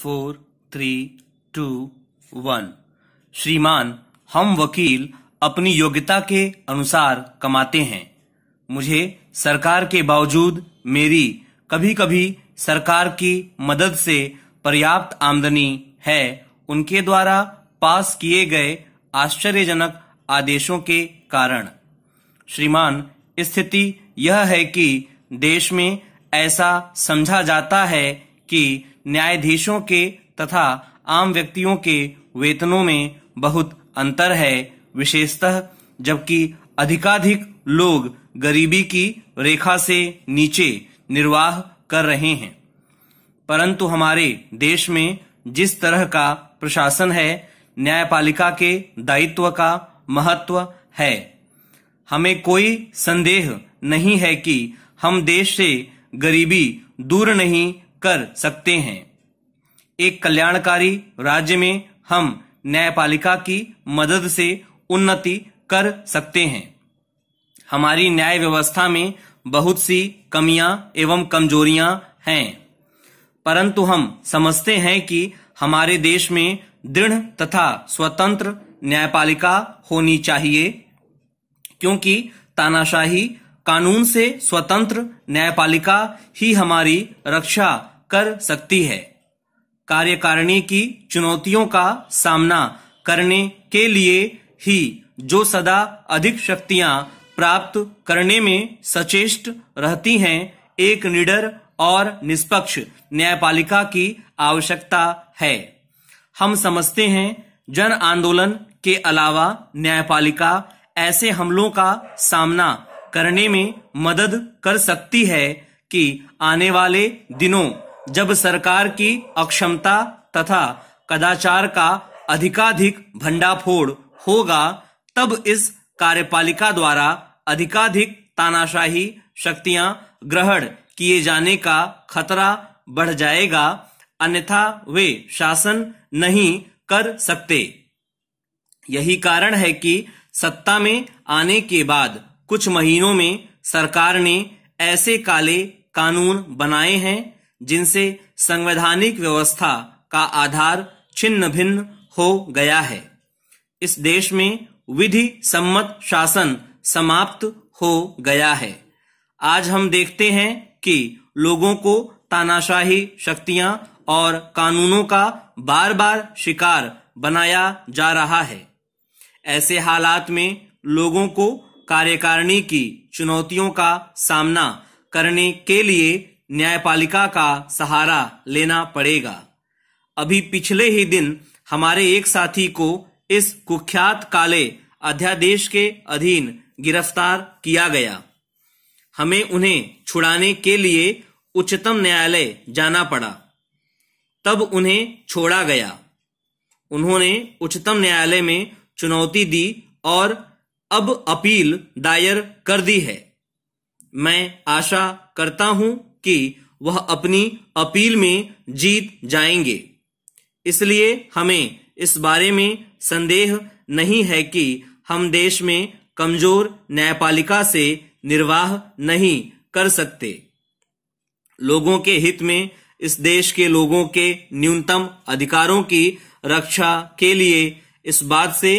four three to one श्रीमान हम वकील अपनी योग्यता के अनुसार कमाते हैं मुझे सरकार के बावजूद मेरी कभी कभी सरकार की मदद से पर्याप्त आमदनी है उनके द्वारा पास किए गए आश्चर्यजनक आदेशों के कारण श्रीमान स्थिति यह है कि देश में ऐसा समझा जाता है कि न्यायाधीशों के तथा आम व्यक्तियों के वेतनों में बहुत अंतर है विशेषतः जबकि अधिकाधिक लोग गरीबी की रेखा से नीचे निर्वाह कर रहे हैं परंतु हमारे देश में जिस तरह का प्रशासन है न्यायपालिका के दायित्व का महत्व है हमें कोई संदेह नहीं है कि हम देश से गरीबी दूर नहीं कर सकते हैं एक कल्याणकारी राज्य में हम न्यायपालिका की मदद से उन्नति कर सकते हैं हमारी न्याय व्यवस्था में बहुत सी कमियां एवं कमजोरियां हैं परंतु हम समझते हैं कि हमारे देश में दृढ़ तथा स्वतंत्र न्यायपालिका होनी चाहिए क्योंकि तानाशाही कानून से स्वतंत्र न्यायपालिका ही हमारी रक्षा कर सकती है कार्यकारिणी की चुनौतियों का सामना करने के लिए ही जो सदा अधिक शक्तियां प्राप्त करने में सचेष्ट रहती हैं एक निडर और निष्पक्ष न्यायपालिका की आवश्यकता है हम समझते हैं जन आंदोलन के अलावा न्यायपालिका ऐसे हमलों का सामना करने में मदद कर सकती है कि आने वाले दिनों जब सरकार की अक्षमता तथा कदाचार का अधिकाधिक भंडाफोड़ होगा तब इस कार्यपालिका द्वारा अधिकाधिक तानाशाही शक्तियां ग्रहण किए जाने का खतरा बढ़ जाएगा अन्यथा वे शासन नहीं कर सकते यही कारण है कि सत्ता में आने के बाद कुछ महीनों में सरकार ने ऐसे काले कानून बनाए हैं जिनसे संवैधानिक व्यवस्था का आधार छिन्न भिन्न हो गया है इस देश में विधि सम्मत शासन समाप्त हो गया है आज हम देखते हैं कि लोगों को तानाशाही शक्तियां और कानूनों का बार बार शिकार बनाया जा रहा है ऐसे हालात में लोगों को कार्यकारिणी की चुनौतियों का सामना करने के लिए न्यायपालिका का सहारा लेना पड़ेगा अभी पिछले ही दिन हमारे एक साथी को इस कुख्यात काले अध्यादेश के अधीन गिरफ्तार किया गया हमें उन्हें छुड़ाने के लिए उच्चतम न्यायालय जाना पड़ा तब उन्हें छोड़ा गया उन्होंने उच्चतम न्यायालय में चुनौती दी और अब अपील दायर कर दी है मैं आशा करता हूं कि वह अपनी अपील में जीत जाएंगे इसलिए हमें इस बारे में संदेह नहीं है कि हम देश में कमजोर न्यायपालिका से निर्वाह नहीं कर सकते लोगों के हित में इस देश के लोगों के न्यूनतम अधिकारों की रक्षा के लिए इस बात से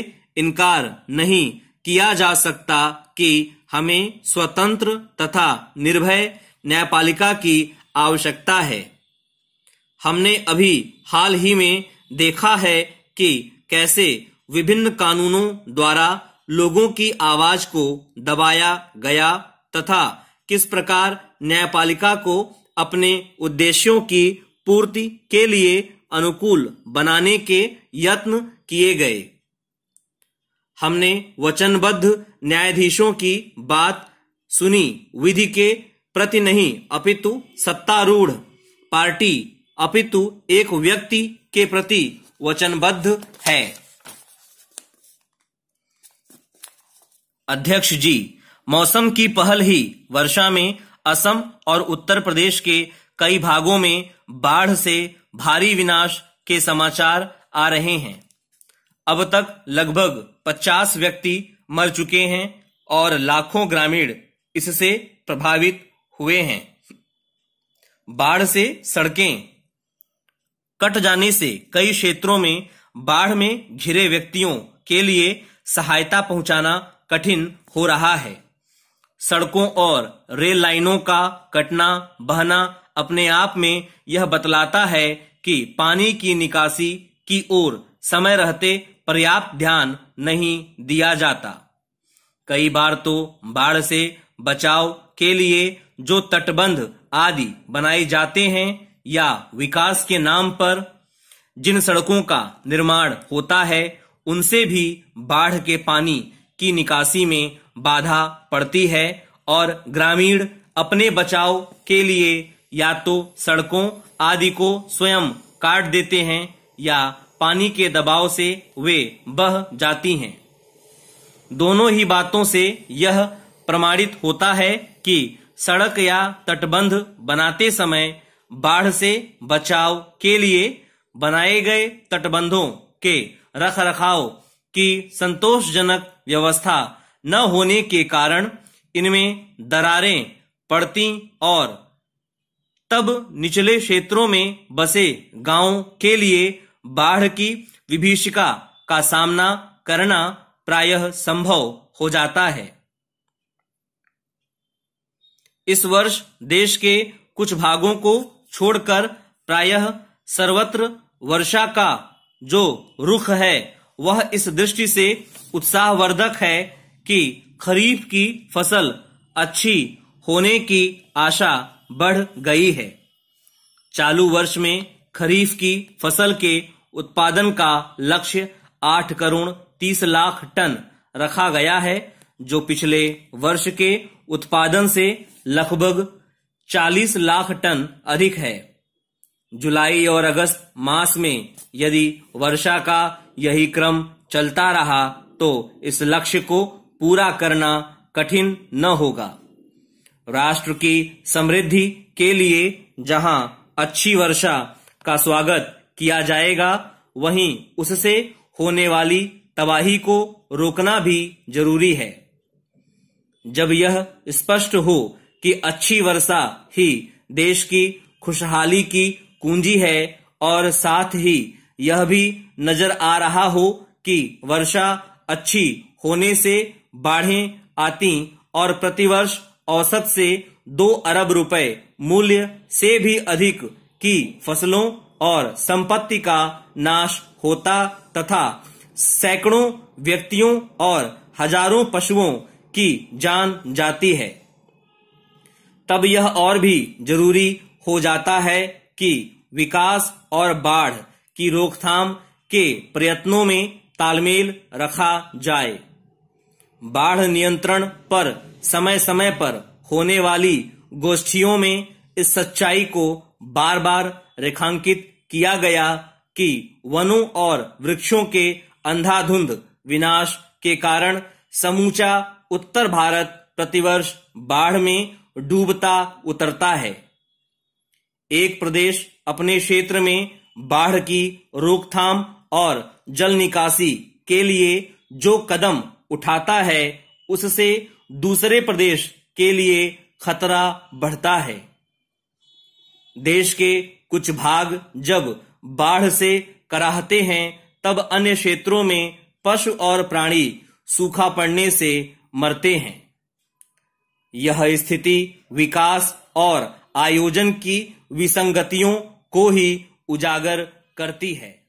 इनकार नहीं किया जा सकता कि हमें स्वतंत्र तथा निर्भय न्यायपालिका की आवश्यकता है हमने अभी हाल ही में देखा है कि कैसे विभिन्न कानूनों द्वारा लोगों की आवाज को दबाया गया तथा किस प्रकार न्यायपालिका को अपने उद्देश्यों की पूर्ति के लिए अनुकूल बनाने के यत्न किए गए हमने वचनबद्ध न्यायाधीशों की बात सुनी विधि के प्रति नहीं अपितु सत्तारूढ़ पार्टी अपितु एक व्यक्ति के प्रति वचनबद्ध है अध्यक्ष जी मौसम की पहल ही वर्षा में असम और उत्तर प्रदेश के कई भागों में बाढ़ से भारी विनाश के समाचार आ रहे हैं अब तक लगभग 50 व्यक्ति मर चुके हैं और लाखों ग्रामीण इससे प्रभावित हुए हैं बाढ़ से सड़कें कट जाने से कई क्षेत्रों में बाढ़ में घिरे व्यक्तियों के लिए सहायता पहुंचाना कठिन हो रहा है सड़कों और रेल लाइनों का कटना बहना अपने आप में यह बतलाता है कि पानी की निकासी की ओर समय रहते पर्याप्त ध्यान नहीं दिया जाता कई बार तो बाढ़ से बचाव के लिए जो तटबंध आदि बनाए जाते हैं या विकास के नाम पर जिन सड़कों का निर्माण होता है उनसे भी बाढ़ के पानी की निकासी में बाधा पड़ती है और ग्रामीण अपने बचाव के लिए या तो सड़कों आदि को स्वयं काट देते हैं या पानी के दबाव से वे बह जाती हैं दोनों ही बातों से यह प्रमाणित होता है कि सड़क या तटबंध बनाते समय बाढ़ से बचाव के लिए बनाए गए तटबंधों के रख रखाव की संतोषजनक व्यवस्था न होने के कारण इनमें दरारें पड़ती और तब निचले क्षेत्रों में बसे गांव के लिए बाढ़ की विभीषिका का सामना करना प्रायः संभव हो जाता है इस वर्ष देश के कुछ भागों को छोड़कर प्रायः सर्वत्र वर्षा का जो रुख है वह इस दृष्टि से उत्साहवर्धक है कि खरीफ की फसल अच्छी होने की आशा बढ़ गई है चालू वर्ष में खरीफ की फसल के उत्पादन का लक्ष्य आठ करोड़ तीस लाख टन रखा गया है जो पिछले वर्ष के उत्पादन से लगभग 40 लाख टन अधिक है जुलाई और अगस्त मास में यदि वर्षा का यही क्रम चलता रहा तो इस लक्ष्य को पूरा करना कठिन न होगा राष्ट्र की समृद्धि के लिए जहां अच्छी वर्षा का स्वागत किया जाएगा वहीं उससे होने वाली तबाही को रोकना भी जरूरी है जब यह स्पष्ट हो की अच्छी वर्षा ही देश की खुशहाली की कुंजी है और साथ ही यह भी नजर आ रहा हो कि वर्षा अच्छी होने से बाढ़ें आती और प्रतिवर्ष औसत से दो अरब रुपए मूल्य से भी अधिक की फसलों और संपत्ति का नाश होता तथा सैकड़ों व्यक्तियों और हजारों पशुओं की जान जाती है तब यह और भी जरूरी हो जाता है कि विकास और बाढ़ की रोकथाम के प्रयत्नों में तालमेल रखा जाए बाढ़ नियंत्रण पर समय समय पर होने वाली गोष्ठियों में इस सच्चाई को बार बार रेखांकित किया गया कि वनों और वृक्षों के अंधाधुंध विनाश के कारण समूचा उत्तर भारत प्रतिवर्ष बाढ़ में डूबता उतरता है एक प्रदेश अपने क्षेत्र में बाढ़ की रोकथाम और जल निकासी के लिए जो कदम उठाता है उससे दूसरे प्रदेश के लिए खतरा बढ़ता है देश के कुछ भाग जब बाढ़ से कराहते हैं तब अन्य क्षेत्रों में पशु और प्राणी सूखा पड़ने से मरते हैं यह स्थिति विकास और आयोजन की विसंगतियों को ही उजागर करती है